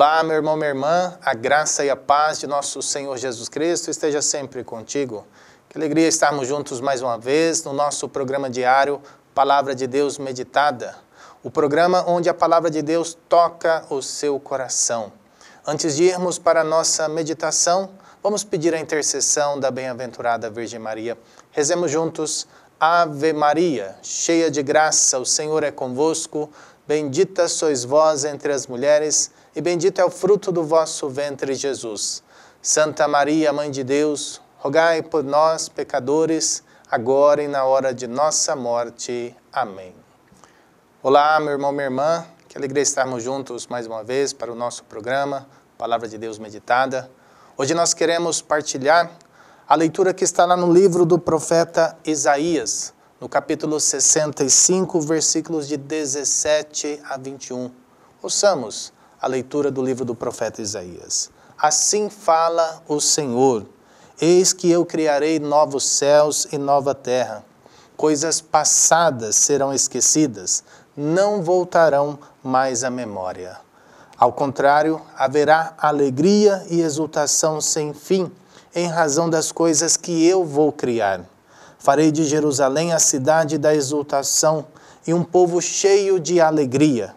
Olá, meu irmão, minha irmã, a graça e a paz de nosso Senhor Jesus Cristo esteja sempre contigo. Que alegria estarmos juntos mais uma vez no nosso programa diário Palavra de Deus Meditada, o programa onde a palavra de Deus toca o seu coração. Antes de irmos para a nossa meditação, vamos pedir a intercessão da bem-aventurada Virgem Maria. Rezemos juntos. Ave Maria, cheia de graça, o Senhor é convosco. Bendita sois vós entre as mulheres, e bendito é o fruto do vosso ventre, Jesus. Santa Maria, Mãe de Deus, rogai por nós, pecadores, agora e na hora de nossa morte. Amém. Olá, meu irmão, minha irmã, que alegria estarmos juntos mais uma vez para o nosso programa Palavra de Deus Meditada. Hoje nós queremos partilhar a leitura que está lá no livro do profeta Isaías, no capítulo 65, versículos de 17 a 21. Ouçamos a leitura do livro do profeta Isaías. Assim fala o Senhor: Eis que eu criarei novos céus e nova terra. Coisas passadas serão esquecidas, não voltarão mais à memória. Ao contrário, haverá alegria e exultação sem fim em razão das coisas que eu vou criar Farei de Jerusalém a cidade da exultação e um povo cheio de alegria.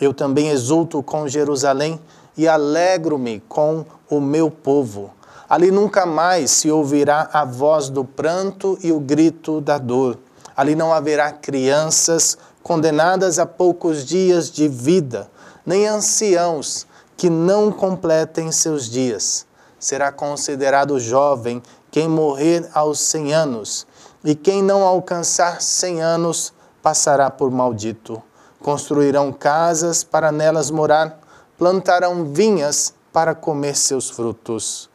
Eu também exulto com Jerusalém e alegro-me com o meu povo. Ali nunca mais se ouvirá a voz do pranto e o grito da dor. Ali não haverá crianças condenadas a poucos dias de vida, nem anciãos que não completem seus dias. Será considerado jovem quem morrer aos cem anos e quem não alcançar cem anos passará por maldito. Construirão casas para nelas morar, plantarão vinhas para comer seus frutos.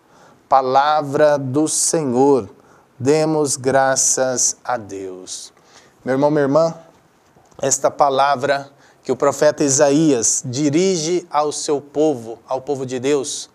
Palavra do Senhor, demos graças a Deus. Meu irmão, minha irmã, esta palavra que o profeta Isaías dirige ao seu povo, ao povo de Deus,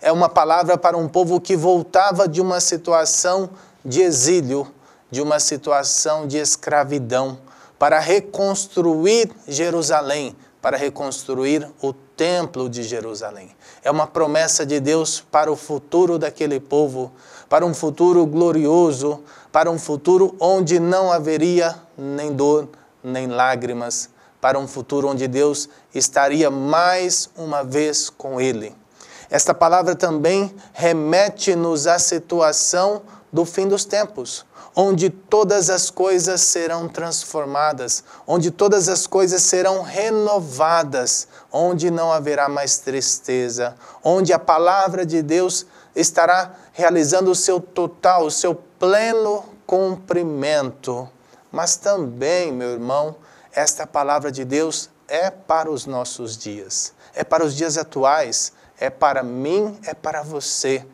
é uma palavra para um povo que voltava de uma situação de exílio de uma situação de escravidão para reconstruir Jerusalém, para reconstruir o templo de Jerusalém. É uma promessa de Deus para o futuro daquele povo, para um futuro glorioso, para um futuro onde não haveria nem dor, nem lágrimas, para um futuro onde Deus estaria mais uma vez com ele. Esta palavra também remete-nos à situação do fim dos tempos, onde todas as coisas serão transformadas, onde todas as coisas serão renovadas, onde não haverá mais tristeza, onde a palavra de Deus estará realizando o seu total, o seu pleno cumprimento. Mas também, meu irmão, esta palavra de Deus é para os nossos dias, é para os dias atuais, é para mim, é para você.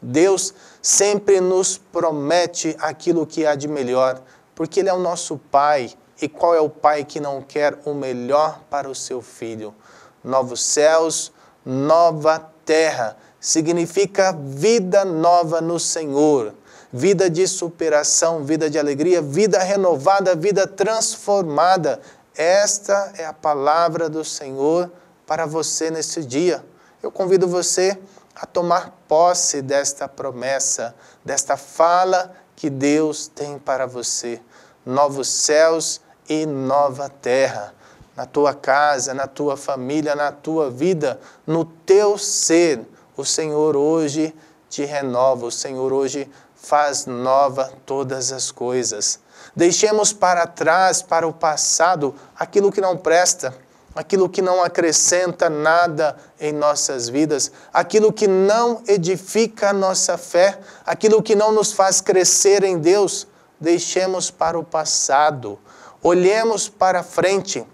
Deus sempre nos promete aquilo que há de melhor, porque Ele é o nosso Pai. E qual é o Pai que não quer o melhor para o seu filho? Novos céus, nova terra, significa vida nova no Senhor. Vida de superação, vida de alegria, vida renovada, vida transformada. Esta é a palavra do Senhor para você nesse dia eu convido você a tomar posse desta promessa, desta fala que Deus tem para você. Novos céus e nova terra. Na tua casa, na tua família, na tua vida, no teu ser, o Senhor hoje te renova, o Senhor hoje faz nova todas as coisas. Deixemos para trás, para o passado, aquilo que não presta, aquilo que não acrescenta nada em nossas vidas, aquilo que não edifica a nossa fé, aquilo que não nos faz crescer em Deus, deixemos para o passado. Olhemos para frente,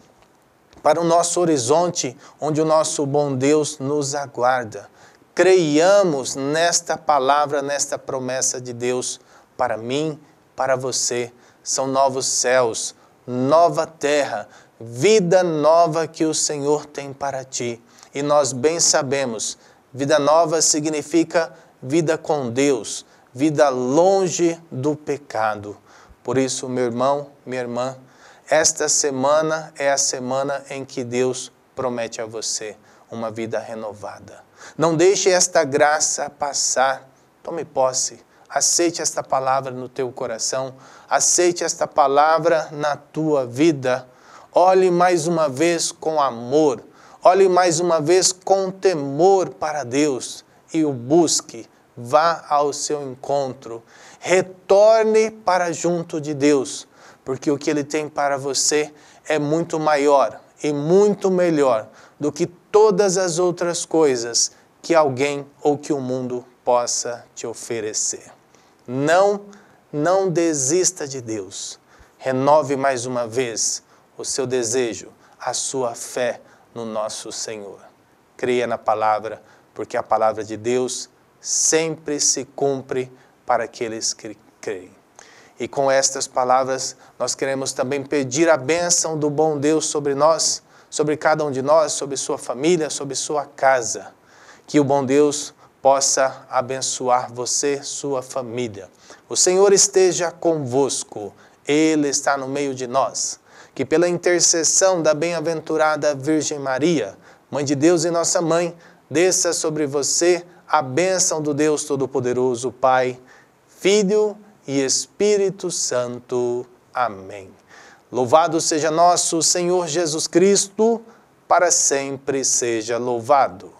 para o nosso horizonte, onde o nosso bom Deus nos aguarda. Creiamos nesta palavra, nesta promessa de Deus para mim, para você. São novos céus, nova terra, vida nova que o Senhor tem para ti. E nós bem sabemos, vida nova significa vida com Deus, vida longe do pecado. Por isso, meu irmão, minha irmã, esta semana é a semana em que Deus promete a você uma vida renovada. Não deixe esta graça passar. Tome posse. Aceite esta palavra no teu coração. Aceite esta palavra na tua vida. Olhe mais uma vez com amor, olhe mais uma vez com temor para Deus e o busque. Vá ao seu encontro, retorne para junto de Deus, porque o que Ele tem para você é muito maior e muito melhor do que todas as outras coisas que alguém ou que o mundo possa te oferecer. Não, não desista de Deus. Renove mais uma vez o seu desejo, a sua fé no nosso Senhor. Creia na palavra, porque a palavra de Deus sempre se cumpre para aqueles que creem. E com estas palavras, nós queremos também pedir a bênção do bom Deus sobre nós, sobre cada um de nós, sobre sua família, sobre sua casa. Que o bom Deus possa abençoar você, sua família. O Senhor esteja convosco, Ele está no meio de nós que pela intercessão da bem-aventurada Virgem Maria, Mãe de Deus e nossa Mãe, desça sobre você a bênção do Deus Todo-Poderoso, Pai, Filho e Espírito Santo. Amém. Louvado seja nosso Senhor Jesus Cristo, para sempre seja louvado.